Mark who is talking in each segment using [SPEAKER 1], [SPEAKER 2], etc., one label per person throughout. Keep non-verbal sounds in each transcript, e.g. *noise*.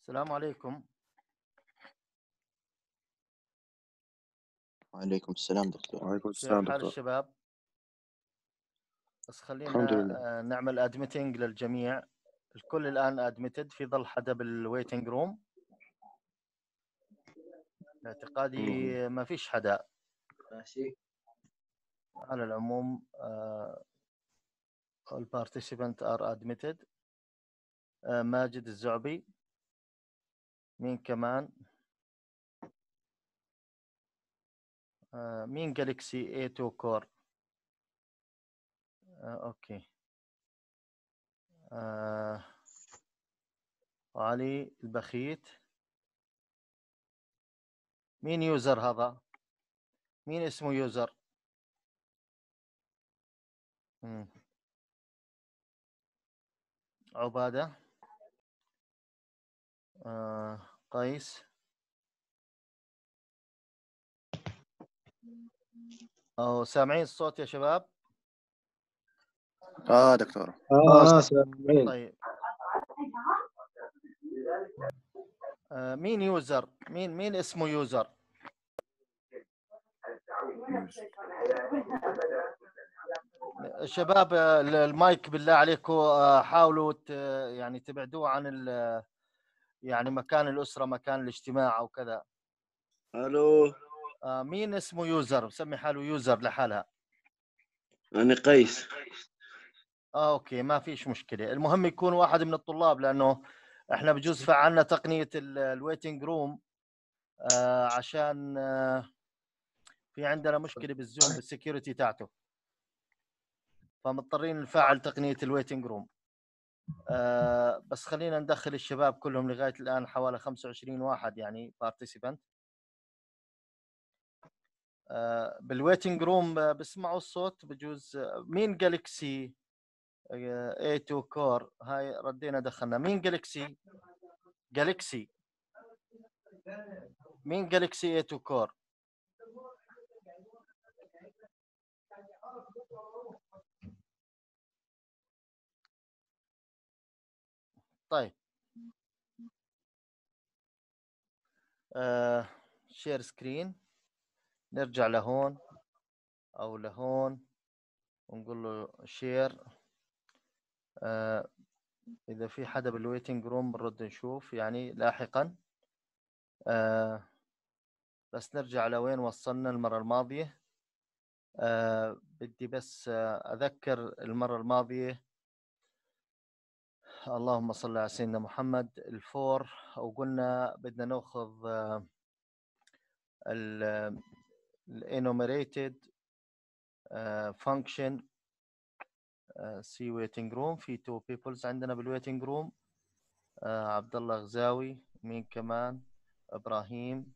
[SPEAKER 1] السلام عليكم وعليكم السلام دكتور وعليكم السلام دكتور حال الشباب بس خلينا الحمد لله. نعمل ادمتنج للجميع الكل الان ادمتد في ظل حدا بالويتنج روم اعتقادي ما فيش حدا ماشي على العموم آه، all participants are admitted آه، ماجد الزعبي مين كمان آه، مين جالكسي A2 كور اوكي آه، علي البخيت مين يوزر هذا مين اسمه يوزر عبادة آه. قيس أو سامعين الصوت يا شباب اه دكتور اه, آه، سامعين طيب آه، مين يوزر مين مين اسمه يوزر شباب آه، المايك بالله عليكم حاولوا يعني تبعدوه عن يعني مكان الاسره مكان الاجتماع او كذا الو آه مين اسمه يوزر مسمي حاله يوزر لحالها انا قيس اه اوكي ما فيش مشكله المهم يكون واحد من الطلاب لانه احنا بجوز فعلنا تقنيه الويتنج روم آه عشان آه في عندنا مشكله بالزوم بالسكيورتي تاعته فمضطرين نفعل تقنيه الويتنج روم آه، بس خلينا ندخل الشباب كلهم لغايه الان حوالي 25 واحد يعني بارتيسيبنت بالويتنج روم بسمعوا الصوت بجوز آه، مين جالكسي اي 2 كور هاي ردينا دخلنا مين جالكسي جالكسي مين جالكسي اي 2 كور طيب شير آه، سكرين نرجع لهون او لهون ونقول له شير آه، اذا في حدا بالويتنج روم بنرد نشوف يعني لاحقا آه، بس نرجع لوين وصلنا المره الماضيه بدي بس اذكر المره الماضيه اللهم صل على سيدنا محمد الفور وقلنا بدنا ناخذ الانوميريتد فانكشن سي ويتنج روم في تو بيبلز عندنا بالويتنج روم آه، عبد الله غزاوي مين كمان ابراهيم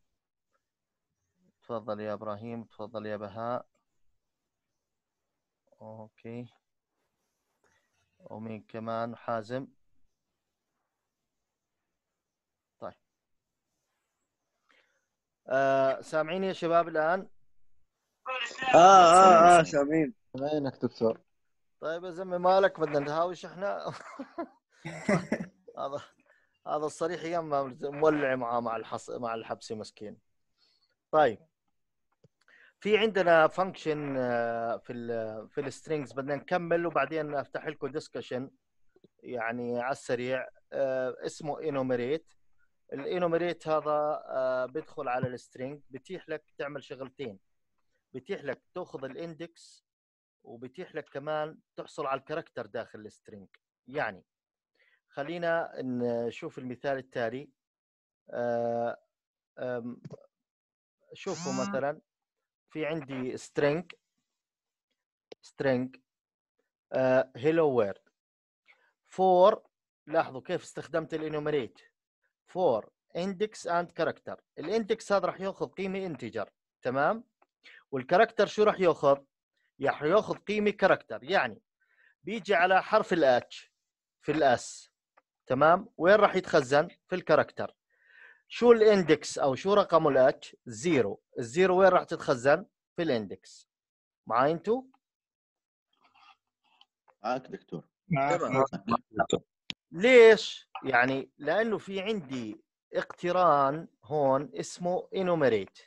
[SPEAKER 1] تفضل يا ابراهيم تفضل يا بهاء اوكي ومين كمان حازم آه، سامعين سامعيني يا شباب الان؟
[SPEAKER 2] اه اه اه
[SPEAKER 1] سامعين سامعينك دكتور طيب يا زلمه مالك بدنا نتهاوش احنا *laughs* هذا هذا الصريح يما مولع معاه مع الحص مع الحبسه مسكين طيب في عندنا فانكشن آه، في الـ في السترينجز بدنا نكمل وبعدين افتح لكم ديسكشن يعني على السريع آه، اسمه انوميريت الانوميريت هذا آه، بيدخل على السترينج بيتيح لك تعمل شغلتين بيتيح لك تاخذ الاندكس وبيتيح لك كمان تحصل على الكاركتر داخل السترينج يعني خلينا نشوف المثال التالي آه، شوفوا آه. مثلا في عندي string string hello world فور لاحظوا كيف استخدمت الانوميريت فور اندكس اند كاركتر الاندكس هذا راح ياخذ قيمه انتجر تمام والكاركتر شو راح ياخذ راح ياخذ قيمه كاركتر يعني بيجي على حرف الاتش في الاس تمام وين راح يتخزن في الكاركتر شو الاندكس او شو رقمه الاتش زيرو الزيرو وين راح تتخزن في الاندكس معاي انتو معاك دكتور معك ليش يعني لانه في عندي اقتران هون اسمه انومريت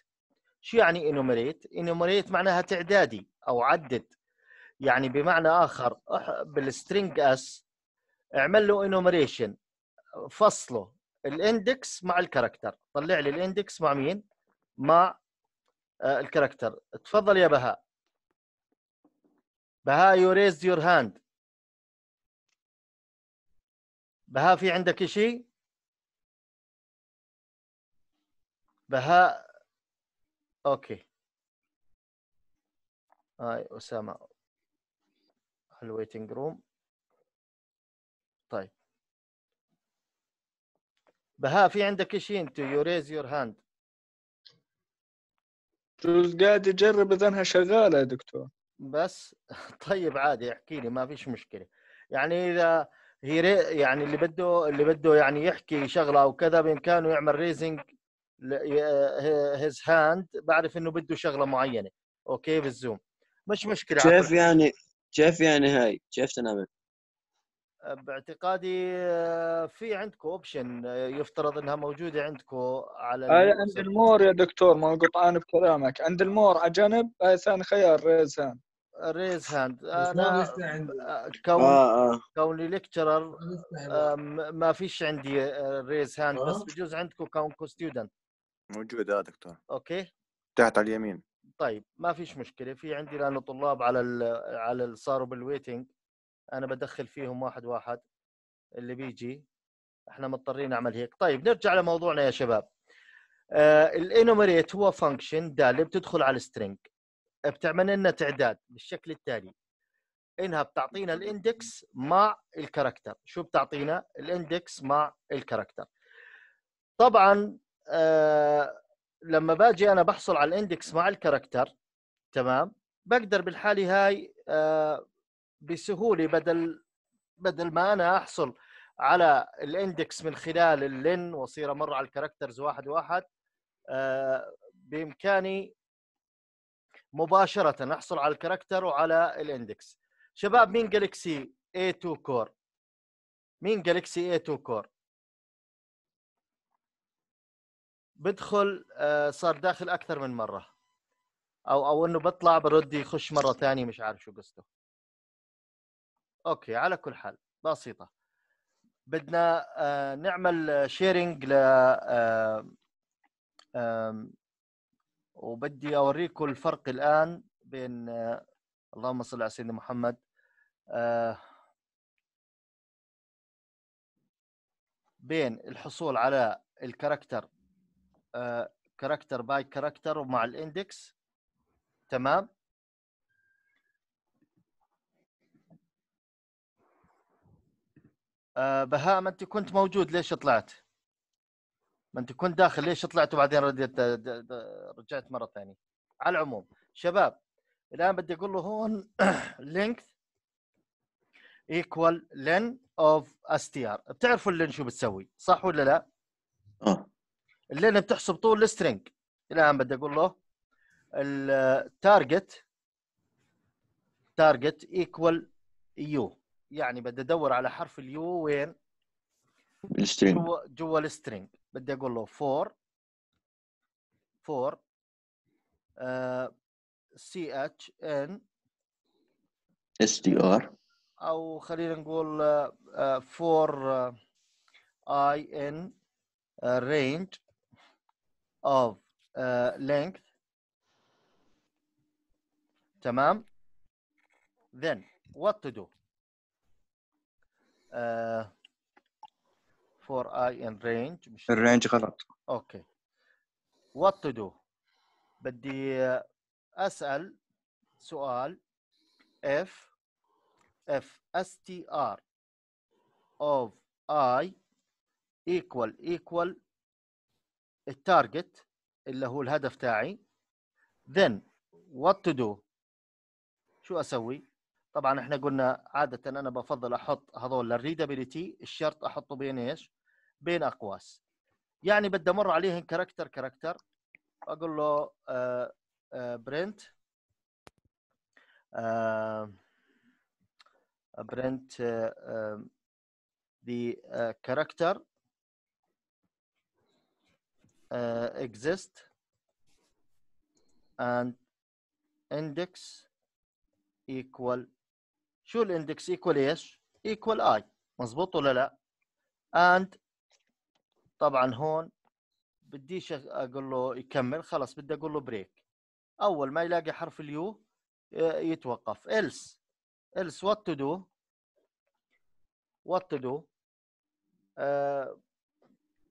[SPEAKER 1] شو يعني انومريت انومريت معناها تعدادي او عدد يعني بمعنى اخر بالسترينج اس اعمل له انومريشن فصله الاندكس مع الكاركتر طلع لي الاندكس مع مين مع آه، الكاركتر تفضل يا بهاء بهاء يو ريز يور هاند بهاء في عندك شيء بهاء اوكي هاي اسامه الويتنج روم طيب بهاء في عندك شيء انت يو ريز يور هاند بجوز
[SPEAKER 2] قاعد يجرب انها شغاله يا دكتور
[SPEAKER 1] بس *laughs* طيب عادي احكي لي ما فيش مشكله يعني اذا هي يعني اللي بده اللي بده يعني يحكي شغله او كذا بامكانه يعمل ريزنج هيز هاند بعرف انه بده شغله معينه اوكي بالزوم مش مشكله كيف يعني كيف يعني هاي كيف تنعمل باعتقادي آه، في عندكم اوبشن آه، يفترض انها موجوده عندكم على هاي عند
[SPEAKER 2] المور يا دكتور ما قطعان بكلامك عند المور على جنب
[SPEAKER 1] هاي ثاني خيار ريز هاند ريز هاند انا كون آه آه. كوني ليكتشرر آه، ما فيش عندي ريز آه، هاند آه. بس بجوز عندكم كون ستودنت موجود اه دكتور اوكي تحت على اليمين طيب ما فيش مشكله في عندي لانه طلاب على الـ على الـ صاروا بالويتنج انا بدخل فيهم واحد واحد اللي بيجي احنا مضطرين نعمل هيك طيب نرجع لموضوعنا يا شباب الانوميريت هو فانكشن داله بتدخل على السترينج بتعمل لنا تعداد بالشكل التالي انها بتعطينا الاندكس مع الكاركتر شو بتعطينا الاندكس مع الكاركتر طبعا آه لما باجي انا بحصل على الاندكس مع الكاركتر تمام بقدر بالحاله هاي آه بسهوله بدل بدل ما انا احصل على الاندكس من خلال اللين واصير امر على الكاركترز واحد واحد آه بامكاني مباشره احصل على الكاركتر وعلى الاندكس شباب مين جالكسي A2 كور مين جالكسي A2 كور بدخل صار داخل اكثر من مره او او انه بطلع برد يخش مره ثانيه مش عارف شو قصته اوكي على كل حال بسيطه بدنا آه، نعمل شيرنج ل آه، وبدي اوريكم الفرق الان بين آه، اللهم صل على سيدنا محمد آه، بين الحصول على الكاركتر آه، كاركتر باي كاركتر ومع الاندكس تمام بهاء ما انت كنت موجود ليش طلعت؟ ما انت كنت داخل ليش طلعت وبعدين رديت رجعت مره ثانيه على العموم شباب الان بدي اقول له هون لينك ايكوال لين اوف اس تي ار بتعرفوا اللين شو بتسوي صح ولا لا؟ اه اللين بتحسب طول السترنج الان بدي اقول له التارجت تارجت ايكوال يو يعني بدي ادور على حرف اليو وين؟ بالسترنج جوا, جوا السترينج بدقوله four four ch uh, n str أو خلينا نقول four uh, i n uh, range of length تمام then what to do for I in range مش الرينج غلط اوكي وات تو دو بدي اسال سؤال اف اف اس تي ار of i equal equal التارجت اللي هو الهدف تاعي then what to do شو اسوي طبعا احنا قلنا عاده انا بفضل احط هذول الريدابيليتي الشرط احطه بين ايش بين اقواس يعني بدي امر عليهم كاركتر كاركتر اقول له آه، آه، برنت آه، برنت ذا character exist and index equal شو الاندكس equal ايش؟ equal i مزبوط ولا لا؟ and طبعا هون بديش اقول له يكمل خلص بدي اقول له بريك اول ما يلاقي حرف اليو آه، يتوقف else else what to do what to do آه،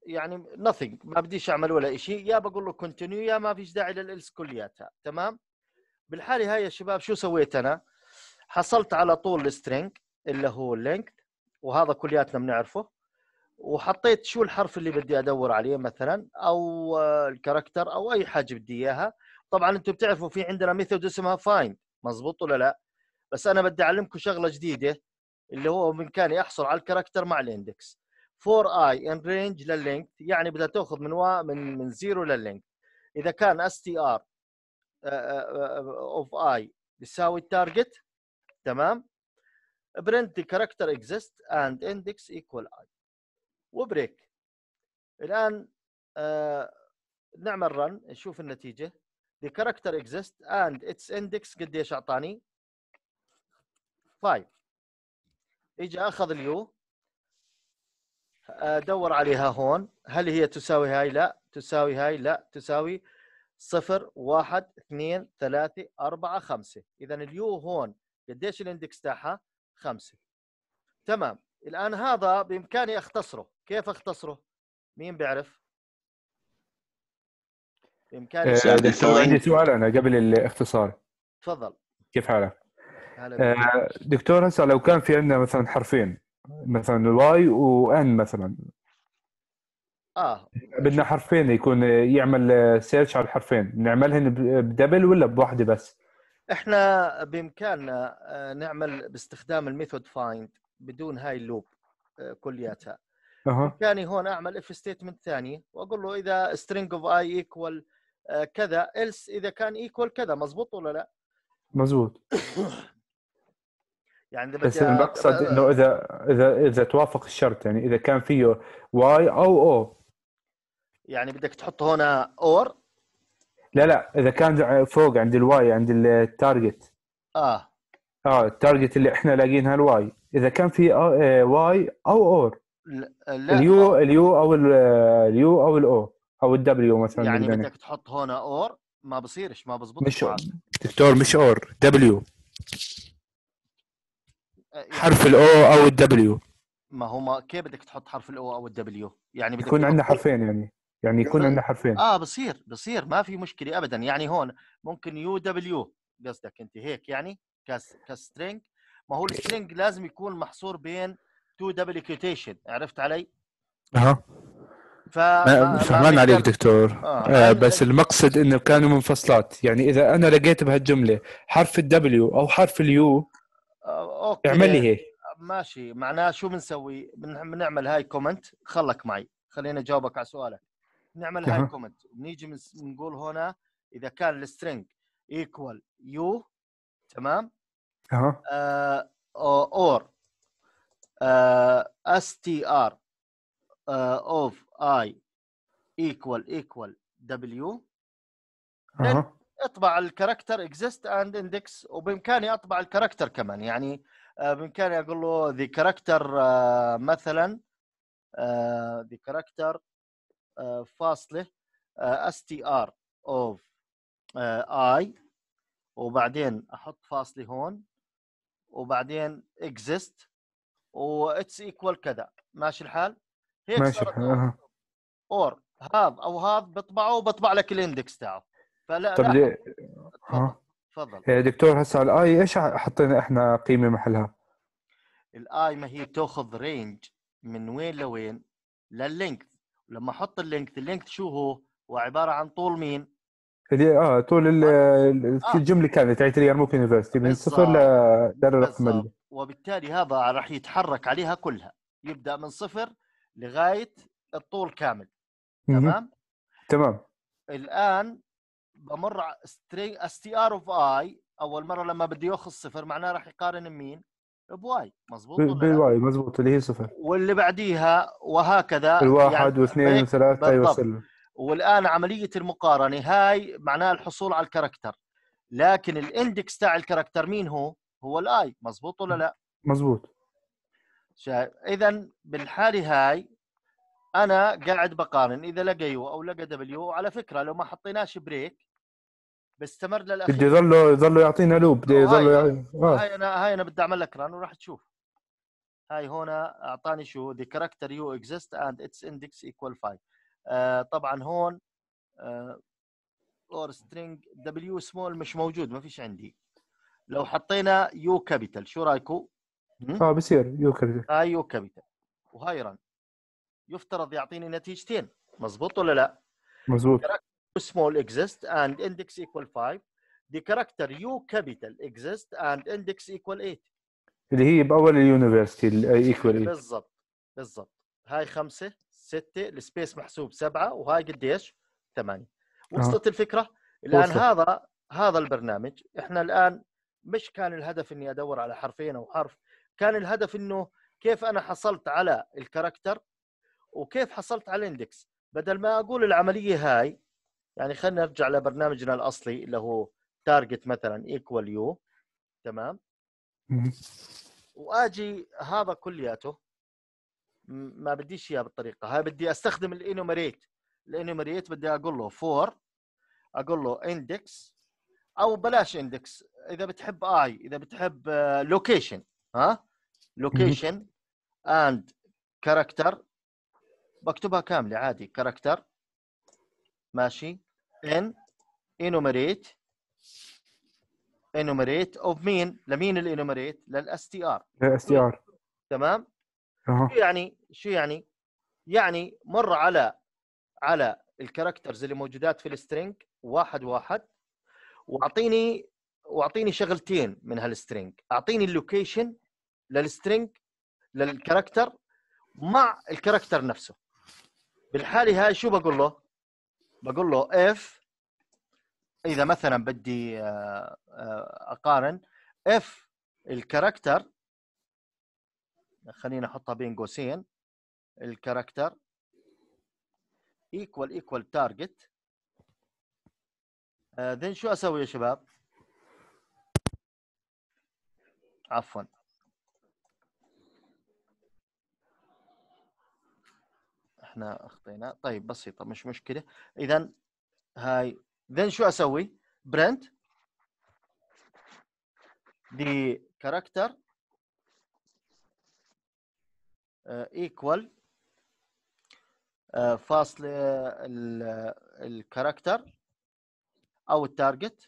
[SPEAKER 1] يعني nothing ما بديش اعمل ولا شيء يا بقول له continue يا ما فيش داعي للالس كلياتها تمام بالحاله هاي يا شباب شو سويت انا حصلت على طول السترينج اللي هو اللينك وهذا كلياتنا بنعرفه وحطيت شو الحرف اللي بدي ادور عليه مثلا او آه، الكاركتر او اي حاجه بدي اياها طبعا انتم بتعرفوا في عندنا ميثود اسمها فايند مزبوط ولا لا بس انا بدي اعلمكم شغله جديده اللي هو بامكاني احصل على الكاركتر مع الاندكس فور اي ان رينج لللينك يعني بدها تاخذ من و... من من زيرو لللينك اذا كان اس تي ار آه، اوف آه، اي بيساوي التارجت تمام برنت كاركتر اكزيست اند اندكس ايكوال اي وبريك الان آه نعمل رن نشوف النتيجه the character exists and its index قديش اعطاني 5 اجى اخذ اليو آه، دور عليها هون هل هي تساوي هاي لا تساوي هاي لا تساوي صفر واحد اثنين ثلاثة أربعة خمسة إذا اليو هون قديش الاندكس تاعها خمسة تمام الآن هذا بإمكاني أختصره كيف اختصره؟ مين بيعرف؟ بامكان آه، عندي سؤال,
[SPEAKER 2] سؤال انا قبل الاختصار تفضل كيف حالك؟
[SPEAKER 1] آه
[SPEAKER 2] دكتور هسه لو كان في عندنا مثلا حرفين مثلا واي وان مثلا اه بدنا حرفين يكون يعمل سيرش على الحرفين نعملهن بدبل ولا بواحده بس؟
[SPEAKER 1] احنا بامكاننا آه، نعمل باستخدام الميثود فايند بدون هاي اللوب آه، كلياتها أه. كاني هون اعمل اف ستيتمنت ثانيه واقول له اذا string اوف اي ايكوال كذا إلس اذا كان ايكوال كذا مزبوط ولا لا؟ مزبوط *coughs* يعني اذا بس المقصد انه اذا
[SPEAKER 2] اذا اذا توافق الشرط يعني اذا كان فيه واي او او
[SPEAKER 1] يعني بدك تحط هنا اور
[SPEAKER 2] لا لا اذا كان فوق عند الواي عند التارجت اه اه التارجت اللي احنا لاقينها الواي اذا كان في واي آه، آه، او اور
[SPEAKER 1] لا اليو
[SPEAKER 2] اليو او اليو او الاو او الدبليو مثلا يعني بدك
[SPEAKER 1] تحط هون اور ما بصيرش ما بزبط مش
[SPEAKER 2] دكتور مش اور دبليو يعني حرف
[SPEAKER 1] الاو او الدبليو ما هو ما كيف بدك تحط حرف الاو او الدبليو يعني بدك يكون عندنا حرفين
[SPEAKER 2] يعني يعني يكون عندنا حرفين اه
[SPEAKER 1] بصير بصير ما في مشكله ابدا يعني هون ممكن يو دبليو قصدك انت هيك يعني كس ما هو السترينج لازم يكون محصور بين تو دبل كوتيشن عرفت علي؟ اها ف... فهمان عليك دكتور آه. آه بس
[SPEAKER 2] المقصد انه كانوا منفصلات يعني اذا انا لقيت بهالجمله حرف الدبليو او حرف اليو آه، اوكي اعمل لي هيك
[SPEAKER 1] ماشي معناه شو بنسوي؟ بنعمل هاي كومنت خلك معي خليني اجاوبك على سؤالك نعمل هاي كومنت بنيجي بنقول هنا اذا كان السترنج ايكوال يو تمام؟ اها آه اور اس تي ار اوف اي ايكوال ايكوال دبليو اطبع الكاركتر اكزيست اند اندكس وبامكاني اطبع الكاركتر كمان يعني آه، بامكاني اقول له ذا آه، كاركتر مثلا ذا كاركتر فاصله اس تي ار اوف اي وبعدين احط فاصله هون وبعدين اكزيست واتس ايكوال كذا ماشي الحال هيك ماشي الحال اور هذا او هذا بطبعه وبطبع لك الاندكس تاعه فلا طب ليه تفضل يا
[SPEAKER 2] دكتور هسه على الاي ايش حطينا احنا قيمه محلها؟
[SPEAKER 1] الاي ما هي تاخذ رينج من وين لوين لللينث لما احط اللينث اللينث شو هو؟ هو عباره عن طول مين؟
[SPEAKER 2] اللي اه طول آه. الجمله كانت تاعت ريال ممكن يونيفرستي من صفر للرقم
[SPEAKER 1] وبالتالي هذا راح يتحرك عليها كلها يبدا من صفر لغايه الطول كامل
[SPEAKER 2] تمام تمام
[SPEAKER 1] الان بمر اس تي ار اوف اي اول مره لما بدي ياخذ صفر معناه راح يقارن مين بواي مزبوط
[SPEAKER 2] بواي مزبوط اللي هي صفر
[SPEAKER 1] واللي بعديها وهكذا الواحد يعني واثنين وثلاثه يوصل أيوة، والان عمليه المقارنه هاي معناها الحصول على الكاركتر لكن الاندكس تاع الكاركتر مين هو؟ هو الاي مزبوط ولا لا مزبوط اذا بالحاله هاي انا قاعد بقارن اذا لقى يو او لقى دبليو وعلى فكره لو ما حطيناش بريك بيستمر للاخير بده يظل
[SPEAKER 2] يظل يعطينا لوب بده يظل آه.
[SPEAKER 1] هاي انا هاي انا بدي اعمل لك ران وراح تشوف هاي هنا اعطاني شو the character you exist and its index equal 5 آه، طبعا هون اور آه، or string w small مش موجود ما فيش عندي لو حطينا يو كابيتال شو رايكم؟
[SPEAKER 2] اه بصير يو كابيتال
[SPEAKER 1] اه يو كابيتال وهاي رن يفترض يعطيني نتيجتين مزبوط ولا لا؟ مزبوط سمول اكزيست اند اندكس ايكوال 5 the character u capital اكزيست and index equal 8
[SPEAKER 2] اللي هي باول اليونيفرستي ايكوال آه،
[SPEAKER 1] بالضبط بالضبط هاي خمسة ستة السبيس محسوب سبعة وهاي قديش؟ ثمانية وصلت آه. الفكرة؟ الآن وصلت. هذا هذا البرنامج احنا الآن مش كان الهدف اني ادور على حرفين او حرف كان الهدف انه كيف انا حصلت على الكاركتر وكيف حصلت على الاندكس بدل ما اقول العمليه هاي يعني خلينا نرجع لبرنامجنا الاصلي اللي هو تارجت مثلا ايكوال يو تمام واجي هذا كلياته ما بديش اياه بالطريقه هاي بدي استخدم الانومريت الانومريت بدي اقول له فور اقول له اندكس او بلاش اندكس اذا بتحب اي اذا بتحب لوكيشن آه، ها لوكيشن اند كاركتر بكتبها كامله عادي كاركتر ماشي ان انومريت انومريت اوف مين لمين الانومريت للاس تي ار للاس تي ار تمام أه. شو يعني شو يعني يعني مر على على الكاركترز اللي موجودات في السترينج واحد واحد واعطيني واعطيني شغلتين من هالسترينج اعطيني اللوكيشن للسترينج للكاركتر مع الكاركتر نفسه بالحاله هاي شو بقول له بقول له اف اذا مثلا بدي آه، آه، اقارن اف الكاركتر خلينا احطها بين قوسين الكاركتر ايكوال ايكوال تارجت ذن آه، شو اسوي يا شباب؟ عفوا احنا اخطينا طيب بسيطه مش مشكله اذا هاي ذن شو اسوي؟ برنت دي كاركتر ايكوال فاصل الكاركتر او التارجت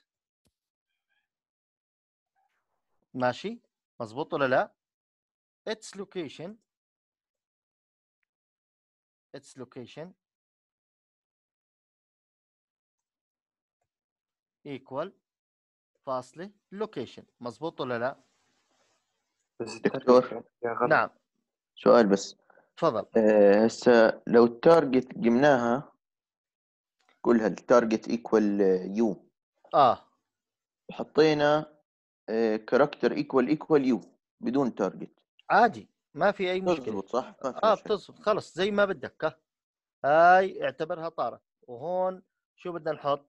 [SPEAKER 1] ماشي مظبوط ولا لا its location its location equal فاصلة location مظبوط ولا لا بس دكتور نعم سؤال بس تفضل آه، هسه لو التارجت جبناها كلها التارجت ايكوال يو اه حطينا كاركتر ايكوال ايكوال يو بدون تارجت عادي ما في اي مشكله تزبط صح اه بتظبط خلص زي ما بدك هاي اعتبرها طارت وهون شو بدنا نحط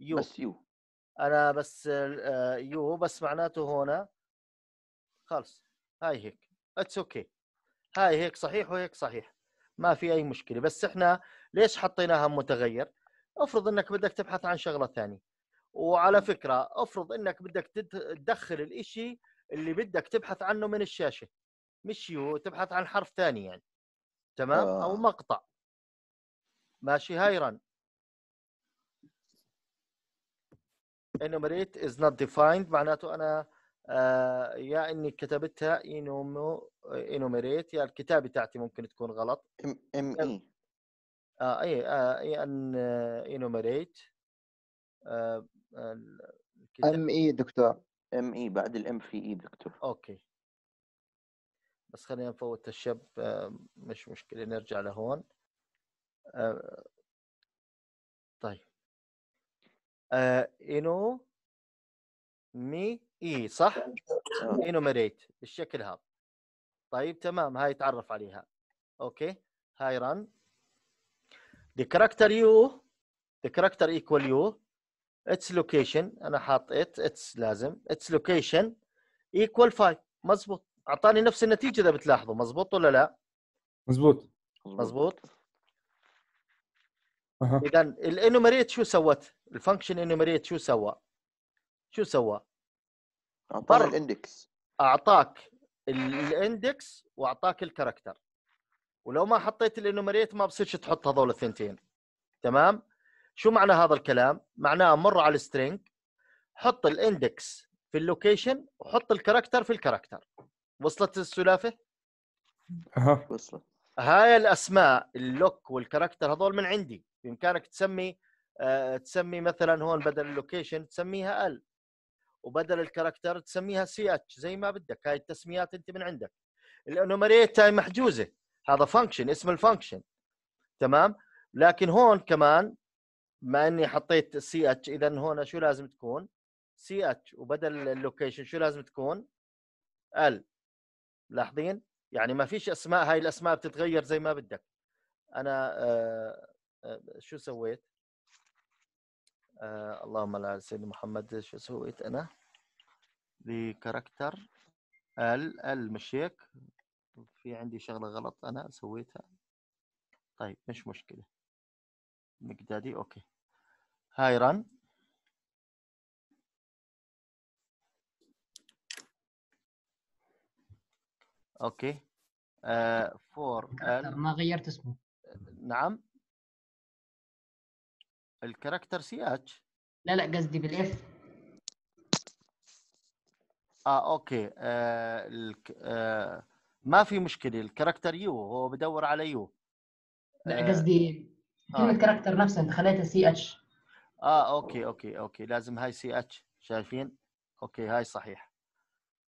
[SPEAKER 1] يو بس يو انا بس يو آه، بس معناته هنا خلص هاي هيك اتس اوكي okay. هاي هيك صحيح وهيك صحيح ما في اي مشكله بس احنا ليش حطيناها متغير افرض انك بدك تبحث عن شغله ثانيه وعلى فكره افرض انك بدك تدخل الاشي اللي بدك تبحث عنه من الشاشه مش يو تبحث عن حرف ثاني يعني تمام او آه. مقطع ماشي هاي رن enumerate is not defined معناته انا آه، يا اني كتبتها enumerate يا الكتابه تاعتي ممكن تكون غلط ام اي آه، اي آه، اي ان انوميريت ام اي دكتور ام اي e، بعد الام في اي e، دكتور اوكي بس خلينا نفوت الشب آه، مش مشكله نرجع لهون طيب انو مي اي صح انوميريت بالشكل هذا طيب تمام هاي تعرف عليها اوكي هاي رن the character u the character equal u its location انا حاط it its لازم its location equal 5 مزبوط اعطاني نفس النتيجه اذا بتلاحظوا مزبوط ولا لا مزبوط مزبوط أه. اذا الانوميريت شو سوت الفانكشن انوميريت شو سوى شو سوى اعطاك الاندكس اعطاك الاندكس واعطاك الكاركتر ولو ما حطيت الانوميريت ما بصيرش تحط هذول الثنتين تمام شو معنى هذا الكلام معناه مر على السترينج حط الاندكس في اللوكيشن وحط الكاركتر في الكاركتر وصلت السلافه اها وصلت هاي الاسماء اللوك والكاركتر هذول من عندي بامكانك تسمي أه تسمي مثلا هون بدل اللوكيشن تسميها ال وبدل الكاركتر تسميها سي اتش زي ما بدك هاي التسميات انت من عندك الانوميريت هاي محجوزه هذا فانكشن اسم الفانكشن تمام لكن هون كمان ما اني حطيت سي اتش اذا هون شو لازم تكون سي اتش وبدل اللوكيشن شو لازم تكون ال لاحظين يعني ما فيش اسماء هاي الاسماء بتتغير زي ما بدك انا آه آه شو سويت آه اللهم لا على سيدنا محمد شو سويت انا لكاركتر ال ال مش هيك في عندي شغلة غلط أنا سويتها طيب مش مشكلة مقدادي أوكي هاي رن أوكي آه فور ال... ما غيرت اسمه نعم الكاركتر سي اتش لا لا قصدي بالاف اه اوكي آه, الك... آه ما في مشكله الكاركتر يو هو بدور على يو لا آه، قصدي كلمه آه. كاركتر نفسها انت خليتها سي اتش اه اوكي اوكي اوكي لازم هاي سي اتش شايفين اوكي هاي صحيح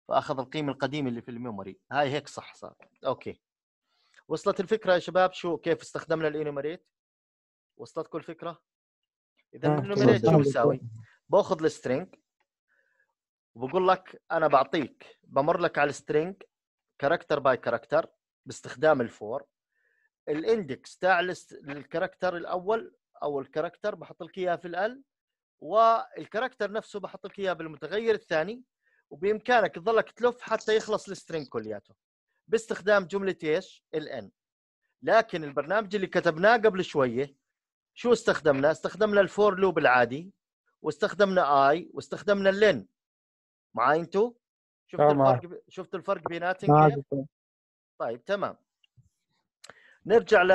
[SPEAKER 1] فاخذ القيمه القديمه اللي في الميموري هاي هيك صح صار اوكي وصلت الفكره يا شباب شو كيف استخدمنا الانيمريت وصلتكم الفكره اذا نعم، الانيمريت شو بساوي باخذ السترينج وبقول لك انا بعطيك بمر لك على السترينج كاركتر باي كاركتر باستخدام الفور الاندكس تاع الكاركتر الاول او الكاركتر بحط لك اياه في ال والكاركتر نفسه بحط لك اياه بالمتغير الثاني وبامكانك تظلك تلف حتى يخلص السترينج كلياته باستخدام جمله ايش؟ الان لكن البرنامج اللي كتبناه قبل شويه شو استخدمنا؟ استخدمنا الفور لوب العادي واستخدمنا اي واستخدمنا اللين معاي انتو؟
[SPEAKER 2] شفت الفرق
[SPEAKER 1] شفت الفرق بيناتهم طيب تمام نرجع ل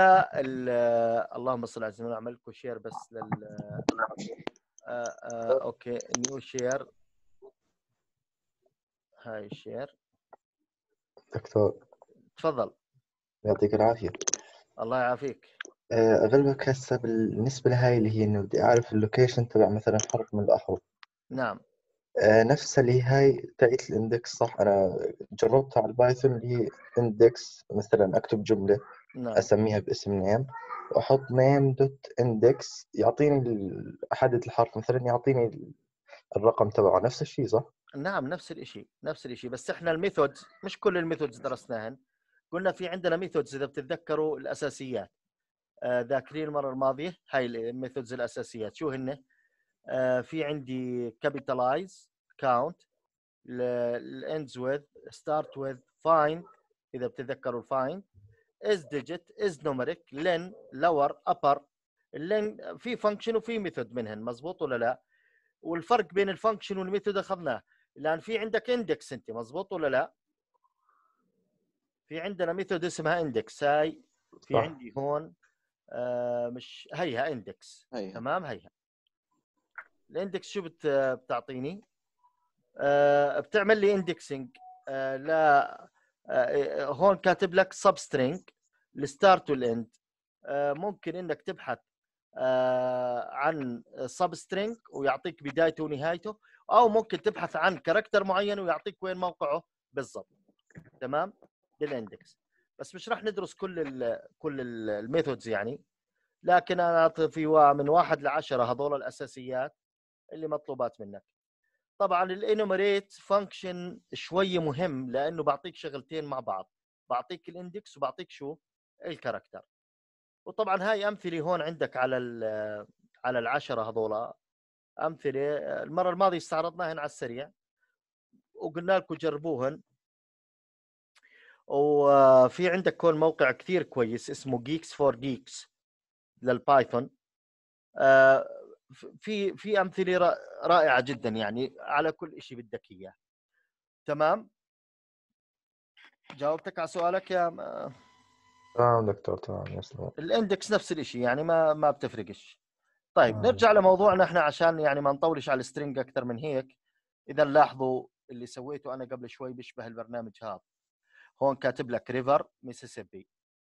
[SPEAKER 1] لل... اللهم صل على سيدنا عملك شير بس لل آه، آه، اوكي نيو شير هاي شير دكتور تفضل يعطيك العافيه الله يعافيك اغلبك آه، هسه بالنسبه لهاي اللي هي انه بدي اعرف اللوكيشن تبع مثلا حرف من الاحرف نعم آه، نفسها اللي هاي تاعت الاندكس صح انا جربتها على البايثون اللي اندكس مثلا اكتب جمله نعم. اسميها باسم نيم واحط نيم دوت اندكس يعطيني احدد الحرف مثلا يعطيني الرقم
[SPEAKER 2] تبعه نفس الشيء صح؟
[SPEAKER 1] نعم نفس الشيء نفس الشيء بس احنا الميثودز مش كل الميثودز درسناهن قلنا في عندنا ميثودز اذا بتتذكروا الاساسيات آه، ذاكرين المره الماضيه هاي الميثودز الاساسيات شو هن؟ آه، في عندي كابيتالايز كاونت الاندز وذ ستارت وذ فايند اذا بتتذكروا الفايند از ديجيت از نومريك لين لور ابر لين في فانكشن وفي ميثود منهن مزبوط ولا لا؟ والفرق بين الفانكشن والميثود اخذناه لان في عندك اندكس انت مزبوط ولا لا؟ في عندنا ميثود اسمها اندكس هاي في صح. عندي هون آه مش هيها اندكس هيها. تمام هيها الاندكس شو بت... بتعطيني؟ أه بتعمل لي اندكسنج أه لا أه هون كاتب لك سب سترينج الستارت والاند ممكن انك تبحث آه، عن سب سترينج ويعطيك بدايته ونهايته او ممكن تبحث عن كاركتر معين ويعطيك وين موقعه بالضبط تمام بالاندكس بس مش راح ندرس كل الـ كل الميثودز يعني لكن انا اعطي في من واحد لعشره هذول الاساسيات اللي مطلوبات منك طبعا الانوميريت فانكشن شوي مهم لانه بعطيك شغلتين مع بعض بعطيك الاندكس وبعطيك شو الكاركتر وطبعا هاي امثله هون عندك على على العشره هذول امثله المره الماضيه استعرضناهن على السريع وقلنا لكم جربوهن وفي عندك هون موقع كثير كويس اسمه جيكس فور جيكس للبايثون في في امثله رائعه جدا يعني على كل شيء بدك اياه تمام جاوبتك على سؤالك يا ما...
[SPEAKER 2] تمام دكتور تمام يسلمك
[SPEAKER 1] الاندكس نفس الشيء يعني ما ما بتفرقش طيب آه. نرجع لموضوعنا احنا عشان يعني ما نطولش على السترنج اكثر من هيك اذا لاحظوا اللي سويته انا قبل شوي بيشبه البرنامج هذا هون كاتب لك ريفر ميسيسيبي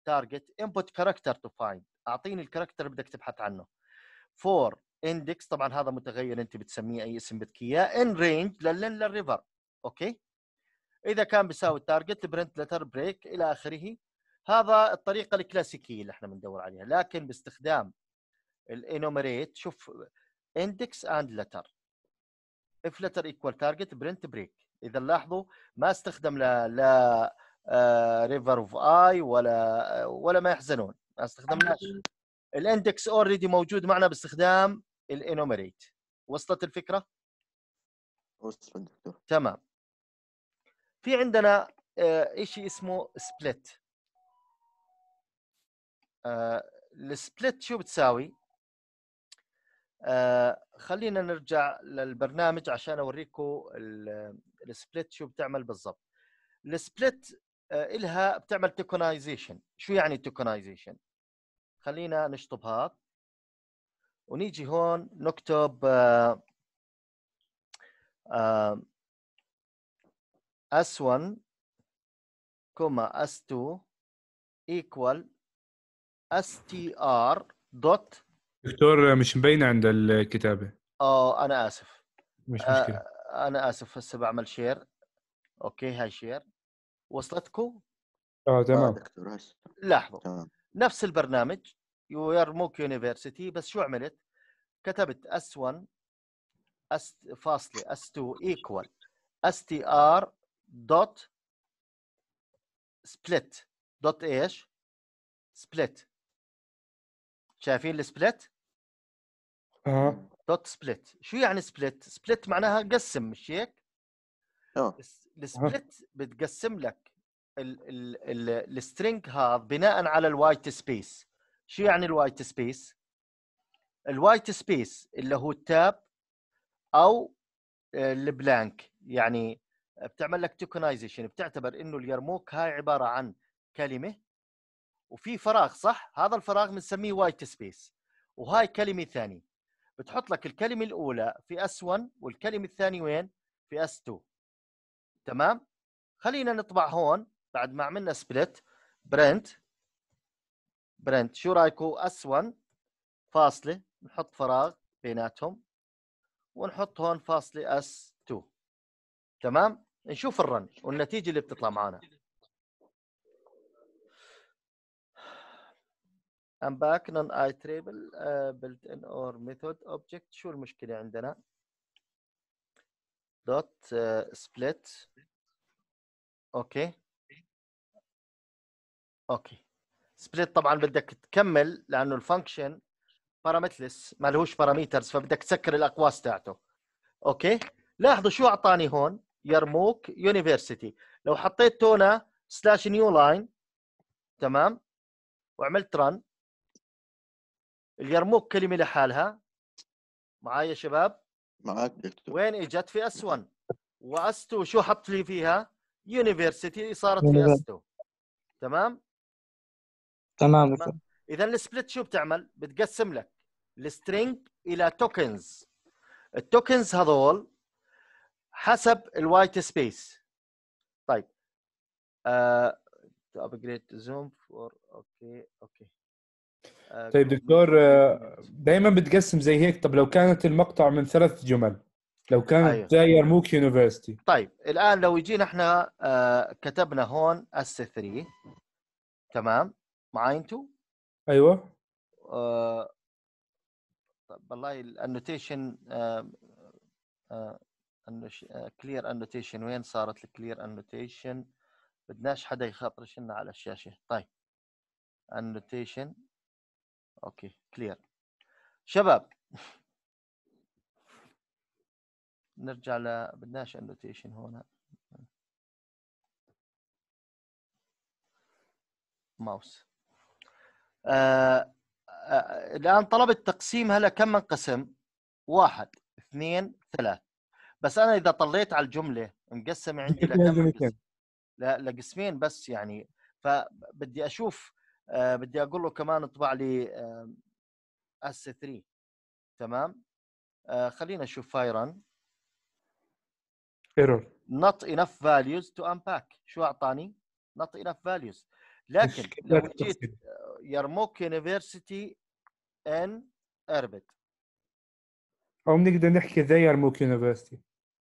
[SPEAKER 1] تارجت انبوت كاركتر تو فايند اعطيني الكاركتر اللي بدك تبحث عنه فور اندكس طبعا هذا متغير انت بتسميه اي اسم بدك اياه ان رينج للين للريفر اوكي اذا كان بيساوي التارجت برنت لتر بريك الى اخره هذا الطريقه الكلاسيكيه اللي احنا بندور عليها لكن باستخدام الانومريت شوف اندكس اند لتر اف لتر ايكوال تارجت برنت بريك اذا لاحظوا ما استخدم لا لا ريفر اوف اي ولا ولا ما يحزنون ما استخدمناش الاندكس اوريدي موجود معنا باستخدام الانوميريت وصلت الفكره وصلت دكتور تمام في عندنا آه، شيء اسمه سبلت آه، السبلت شو بتساوي آه، خلينا نرجع للبرنامج عشان اوريكم السبلت شو بتعمل بالضبط السبلت الها بتعمل توكنايزيشن، شو يعني توكنايزيشن؟ خلينا نشطب هذا ونيجي هون نكتب S1 كما S2 equal str دوت
[SPEAKER 2] دكتور مش مبينة عند الكتابة
[SPEAKER 1] اه انا اسف مش آه، مشكلة انا اسف هسه بعمل شير اوكي هاي شير وصلتكم؟
[SPEAKER 2] اه تمام آه، دكتور لحظة تمام.
[SPEAKER 1] نفس البرنامج يرموك يونيفرسيتي بس شو عملت؟ كتبت S1 S 1 اس فاصله S2 equal ار دوت سبليت دوت ايش؟ سبليت شايفين السبلت؟ اه دوت سبليت شو يعني سبلت؟ سبلت معناها قسم مش هيك؟ اه السبلت بتقسم لك السترينج هذا بناء على الوايت سبيس شو يعني الوايت سبيس؟ الوايت سبيس اللي هو التاب او البلانك يعني بتعمل لك توكنايزيشن بتعتبر انه اليرموك هاي عباره عن كلمه وفي فراغ صح؟ هذا الفراغ بنسميه وايت سبيس وهاي كلمه ثانيه بتحط لك الكلمه الاولى في اس1 والكلمه الثانيه وين؟ في اس2 تمام؟ خلينا نطبع هون بعد ما عملنا سبلت برنت برنت شو رايكم اس1 فاصله نحط فراغ بيناتهم ونحط هون فاصله اس2 تمام نشوف الرن والنتيجه اللي بتطلع معنا ام باك نون اي تريبل بلت ان اور ميثود اوبجكت شو المشكله عندنا دوت سبليت اوكي اوكي سبليت طبعا بدك تكمل لانه الفانكشن بارامتلس ما لهوش باراميترز فبدك تسكر الاقواس تاعته اوكي لاحظوا شو اعطاني هون يرموك يونيفرسيتي لو حطيت تونا سلاش نيو لاين تمام وعملت رن اليرموك كلمه لحالها معايا شباب معاك دكتور وين اجت في اس 1 واس 2 شو حط لي فيها يونيفرسيتي صارت في اس 2 تمام تمام اذا السبلت شو بتعمل؟ بتقسم لك السترينج الى توكنز التوكنز هذول حسب الوايت سبيس طيب ابجريد زوم فور اوكي اوكي آه، طيب
[SPEAKER 2] دكتور آه، دائما بتقسم زي هيك طب لو كانت المقطع من ثلاث جمل لو كانت أيوه. زي يرموك يونيفرستي
[SPEAKER 1] طيب الان لو جينا احنا آه، كتبنا هون اس 3 تمام معاي انتو؟ ايوه آه طب والله الانوتيشن كلير انوتيشن وين صارت الكلير انوتيشن بدناش حدا يخاطرش لنا على الشاشه طيب انوتيشن اوكي كلير شباب *laughs* نرجع ل بدناش انوتيشن هون ماوس آه، آه، الان طلبت التقسيم هلا كم قسم؟ واحد اثنين ثلاث بس انا اذا طليت على الجمله مقسمه عندي لكم لقسمين بس يعني فبدي اشوف آه بدي اقول له كمان اطبع لي اس آه 3 تمام آه خلينا نشوف فايرن ايرور not enough values to unpack شو اعطاني not enough values لكن لو جيت يرموك يونيفرسيتي ان اربد
[SPEAKER 2] او بنقدر نحكي ذا يرموك يونيفرسيتي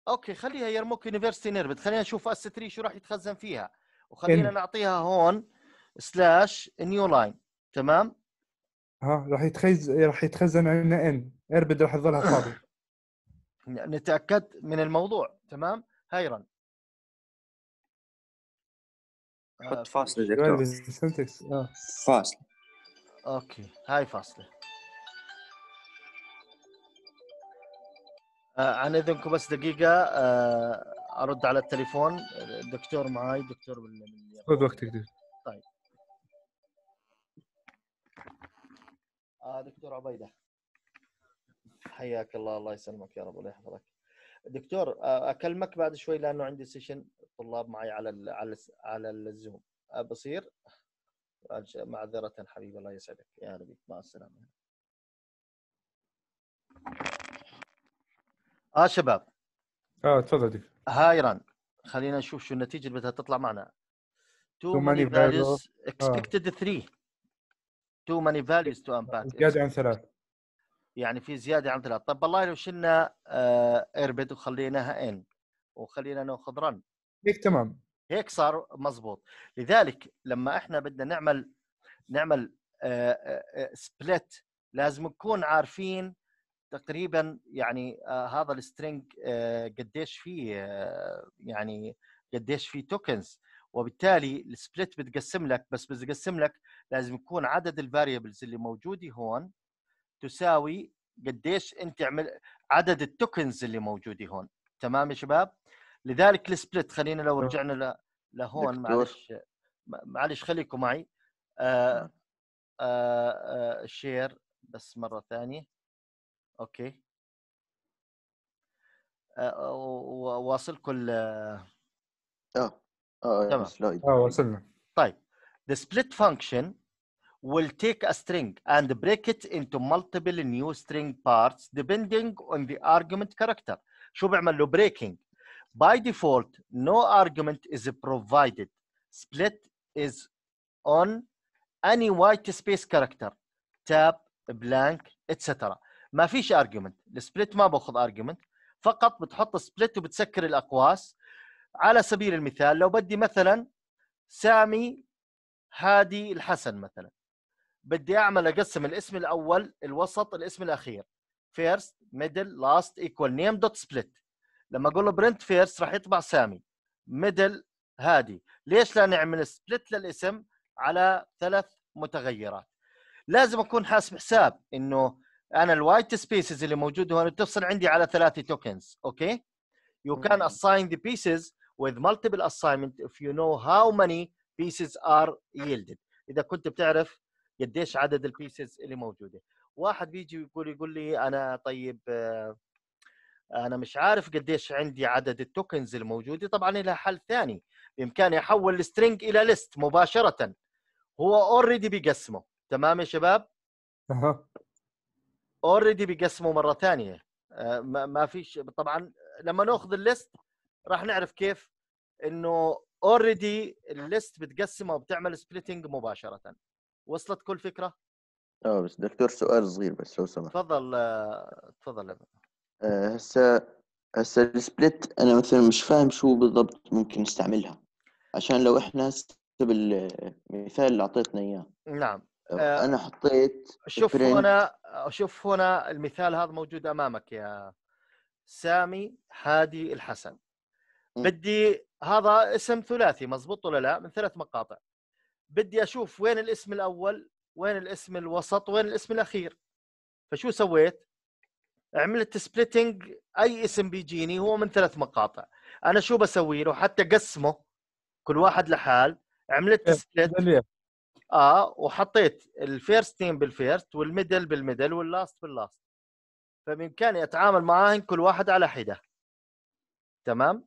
[SPEAKER 1] اوكي خليها يرموك يونيفرسيتي نربد خلينا نشوف اس 3 شو راح يتخزن فيها وخلينا إن... نعطيها هون سلاش نيو لاين تمام
[SPEAKER 2] ها راح يتخز راح يتخزن عندنا ان اربد راح تظلها فاضيه
[SPEAKER 1] نتاكد من الموضوع تمام هايرن حط فاصله دكتور فاصله اوكي هاي فاصله آه عن اذنكم بس دقيقه آه ارد على التليفون الدكتور معاي دكتور من خذ وقتك دكتور طيب آه دكتور عبيده حياك الله الله يسلمك يا رب ويحفظك دكتور اكلمك بعد شوي لانه عندي سيشن طلاب معي على الـ على الـ على الزوم بصير معذره حبيبي الله يسعدك يا هلا بك مع السلامه اه شباب اه تفضل دكتور هايران خلينا نشوف شو النتيجه اللي بدها تطلع معنا تو ماني فاليوز اكسبكتد 3 تو ماني فاليوز تو امباك زياده عن ثلاث يعني في زياده عن ثلاث طب والله لو شلنا ايربد آه، وخليناها ان وخلينا ناخذ رن هيك تمام هيك صار مزبوط لذلك لما احنا بدنا نعمل نعمل سبلت آه، آه، لازم نكون عارفين تقريبا يعني هذا السترينج قديش فيه يعني قديش فيه توكنز وبالتالي السبلت بتقسم لك بس بتقسم لك لازم يكون عدد الفاريبلز اللي موجوده هون تساوي قديش انت عمل عدد التوكنز اللي موجوده هون تمام يا شباب لذلك السبلت خلينا لو آه. رجعنا ل... لهون معلش معلش خليكم معي آه آه آه شير آه، بس مره ثانيه اوكي آه, آه، واصلكم ال اه اه تمام اه وصلنا طيب the split function will take a string and break it into multiple new string parts depending on the argument character شو بعمل له breaking by default no argument is provided split is on any white space character tab blank etc ما فيش argument Split ما باخذ argument فقط بتحط split وبتسكر الاقواس على سبيل المثال لو بدي مثلا سامي هادي الحسن مثلا بدي اعمل اقسم الاسم الاول الوسط الاسم الاخير فيرست ميدل لاست ايكوال نيم دوت سبليت لما اقول له برنت فيرست راح يطبع سامي ميدل هادي ليش لا نعمل split للاسم على ثلاث متغيرات لازم اكون حاسب حساب انه انا الوايت سبيسز اللي موجوده هون بتفصل عندي على ثلاثه توكنز اوكي you can assign the pieces with multiple assignment if you know how many pieces are yielded اذا كنت بتعرف قديش عدد البيسز اللي موجوده واحد بيجي يقول يقول لي انا طيب انا مش عارف قديش عندي عدد التوكنز الموجوده طبعا لها حل ثاني بامكاني احول السترينج الى ليست مباشره هو اوريدي بيقسمه تمام يا شباب اها اوريدي بيقسمه مره ثانيه ما فيش طبعا لما ناخذ الليست راح نعرف كيف انه اوريدي الليست بتقسمه وبتعمل سبليتنج مباشره وصلت كل فكره؟ اه بس دكتور سؤال صغير بس لو سمحت تفضل تفضل هسه آه، هسه السبلت انا مثلا مش فاهم شو بالضبط ممكن نستعملها عشان لو احنا بالمثال اللي اعطيتنا اياه نعم آه، آه، انا حطيت شوف هنا شوف هنا المثال هذا موجود امامك يا سامي هادي الحسن بدي هذا اسم ثلاثي مزبوط ولا لا من ثلاث مقاطع بدي اشوف وين الاسم الاول وين الاسم الوسط وين الاسم الاخير فشو سويت عملت سبليتنج اي اسم بيجيني هو من ثلاث مقاطع انا شو بسوي له حتى قسمه كل واحد لحال عملت سبليت إيه، اه وحطيت الفيرست تيم بالفيرست والميدل بالميدل واللاست باللاست فبامكاني اتعامل معاهم كل واحد على حده تمام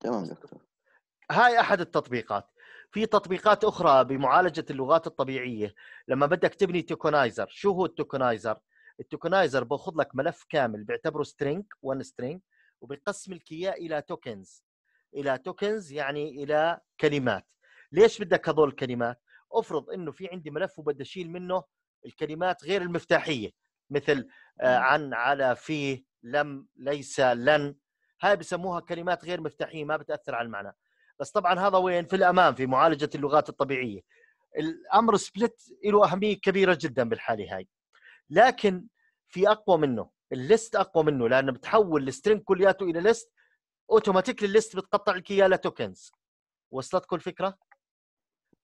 [SPEAKER 1] تمام دكتور هاي احد التطبيقات في تطبيقات اخرى بمعالجه اللغات الطبيعيه لما بدك تبني توكنايزر شو هو التوكنايزر التوكنايزر باخذ لك ملف كامل بيعتبره سترينج 1 سترينج وبقسم لك اياه الى توكنز الى توكنز يعني الى كلمات ليش بدك هذول الكلمات افرض انه في عندي ملف وبدي اشيل منه الكلمات غير المفتاحيه مثل آه، عن على في لم ليس لن هاي بسموها كلمات غير مفتاحيه ما بتاثر على المعنى بس طبعا هذا وين في الامام في معالجه اللغات الطبيعيه الامر سبلت له اهميه كبيره جدا بالحاله هاي لكن في اقوى منه الليست اقوى منه لانه بتحول السترينج كلياته الى ليست اوتوماتيكلي الليست بتقطع لك اياه لتوكنز وصلتكم الفكره؟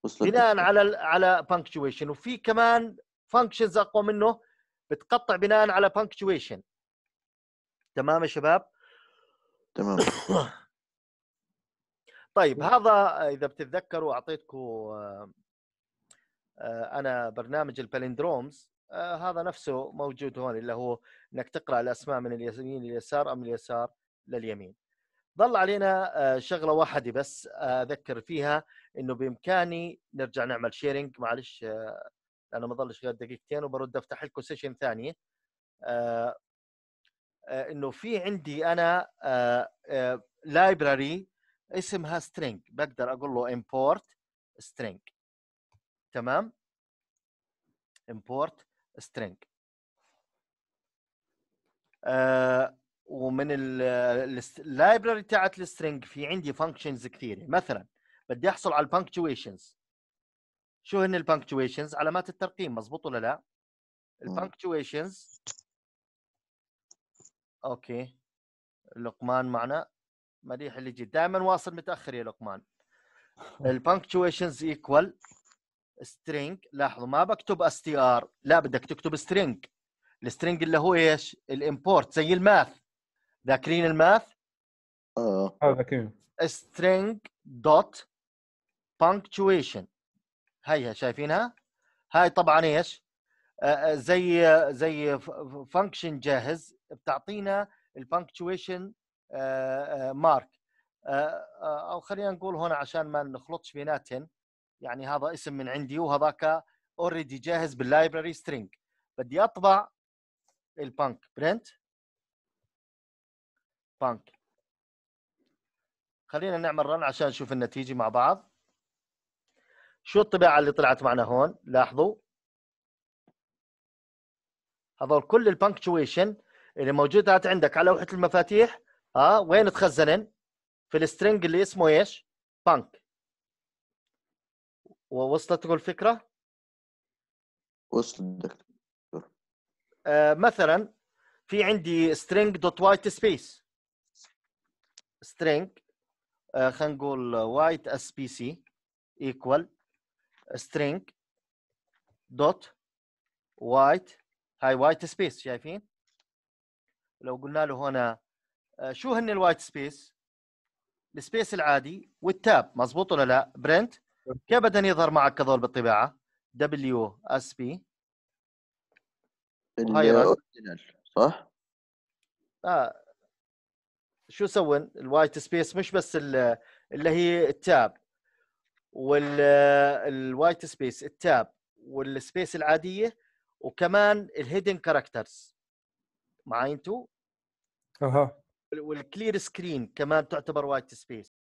[SPEAKER 1] وصلت بناء على على بانكتويشن وفي كمان فانكشنز اقوى منه بتقطع بناء على بانكتويشن تمام يا شباب؟ تمام *coughs* طيب هذا اذا بتتذكروا اعطيتكم آه، انا برنامج البالندرومز آه، هذا نفسه موجود هون اللي هو انك تقرا الاسماء من اليمين لليسار او من اليسار لليمين ظل علينا آه، شغله واحده بس اذكر فيها انه بامكاني نرجع نعمل شيرنج معلش انا ما ضلش غير دقيقتين وبرد افتح لكم سيشن ثانيه انه في عندي انا لايبراري اسمها string بقدر اقول له import string تمام import string آه ومن اللايبرري تاعت السترنج في عندي فانكشنز كثيره مثلا بدي احصل على البانكتويشنز شو هن البانكتويشنز علامات الترقيم مزبوط ولا لا البانكتويشنز اوكي لقمان معنا مليح اللي يجي دائما واصل متاخر يا لقمان البانكتويشنز ايكوال سترينج لاحظوا ما بكتب اس تي ار لا بدك تكتب سترينج السترينج اللي هو ايش الامبورت زي الماث ذاكرين الماث
[SPEAKER 2] اه, آه، ذاكرين
[SPEAKER 1] سترينج دوت بانكتويشن هيها شايفينها هاي طبعا ايش آه، آه، زي زي فانكشن جاهز بتعطينا البانكتويشن آه، آه، مارك آه، او خلينا نقول هنا عشان ما نخلطش بيناتهم يعني هذا اسم من عندي وهذاك اوريدي جاهز باللايبرري سترينج بدي اطبع البانك برنت بانك خلينا نعمل رن عشان نشوف النتيجه مع بعض شو الطباعه اللي طلعت معنا هون لاحظوا هذول كل البانكتويشن اللي موجودات عندك على لوحه المفاتيح ها وين تخزنن؟ في السترنج اللي اسمه ايش؟ بانك ووصلتكم الفكره؟ وصلت دكتور آه مثلا في عندي string دوت وايت سبيس string آه خلينا نقول وايت اس بي سي ايكوال string دوت وايت هاي وايت سبيس شايفين؟ لو قلنا له هنا آه، شو هن الوايت سبيس السبيس العادي والتاب مزبوط ولا لا برنت كيف بدهن يظهر معك كذول بالطباعه دبليو اس بي صح اه شو سوين؟ الوايت سبيس مش بس اللي هي التاب والوايت سبيس التاب والسبيس العاديه وكمان الهيدن كاركترز معاي انتو اها والكلير سكرين كمان تعتبر وايت سبيس